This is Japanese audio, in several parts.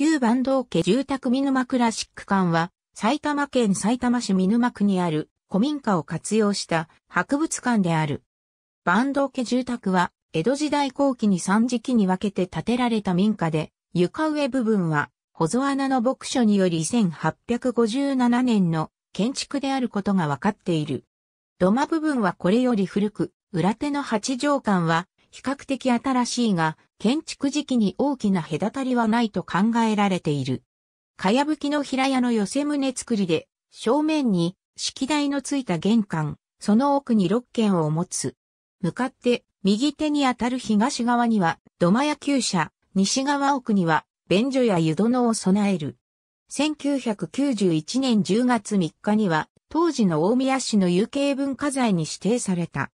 旧坂東家住宅見沼クラシック館は、埼玉県埼玉市見沼区にある古民家を活用した博物館である。坂東家住宅は、江戸時代後期に3時期に分けて建てられた民家で、床上部分は、保存穴の牧所により1857年の建築であることが分かっている。土間部分はこれより古く、裏手の八条館は比較的新しいが、建築時期に大きな隔たりはないと考えられている。かやぶきの平屋の寄せ棟作りで、正面に式台のついた玄関、その奥に六軒を持つ。向かって、右手にあたる東側には、土間や旧舎、西側奥には、便所や湯殿を備える。1991年10月3日には、当時の大宮市の有形文化財に指定された。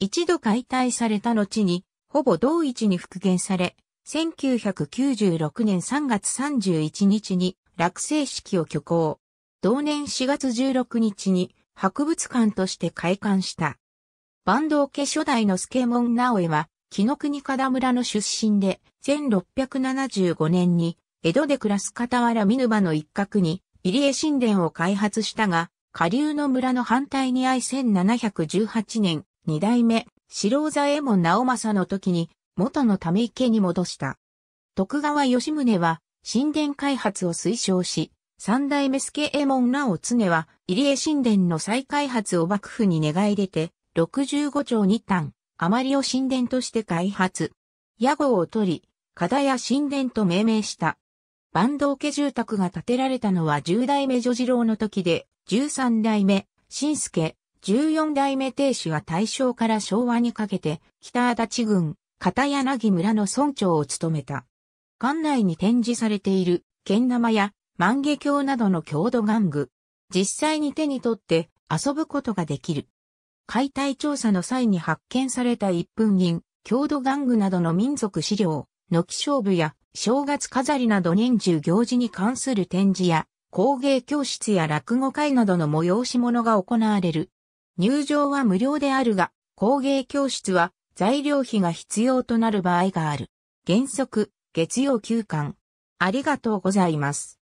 一度解体された後に、ほぼ同一に復元され、1996年3月31日に落成式を挙行。同年4月16日に博物館として開館した。坂東家初代の助門直江は、木の国方村の出身で、1675年に、江戸で暮らす傍ら見沼の一角に、入江神殿を開発したが、下流の村の反対に愛1718年、二代目、白左衛門直政の時に、元のため池に戻した。徳川吉宗は、神殿開発を推奨し、三代目助右衛門直常は、入江神殿の再開発を幕府に願い出て、65丁2単、余りを神殿として開発。屋号を取り、題や神殿と命名した。坂東家住宅が建てられたのは10代目女次郎の時で、13代目、新助、14代目亭主は大正から昭和にかけて、北足立郡、片柳村の村長を務めた。館内に展示されている、剣玉や万華鏡などの郷土玩具。実際に手に取って遊ぶことができる。解体調査の際に発見された一分銀、郷土玩具などの民族資料、軒勝負や正月飾りなど年中行事に関する展示や、工芸教室や落語会などの催し物が行われる入場は無料であるが、工芸教室は材料費が必要となる場合がある。原則、月曜休館。ありがとうございます。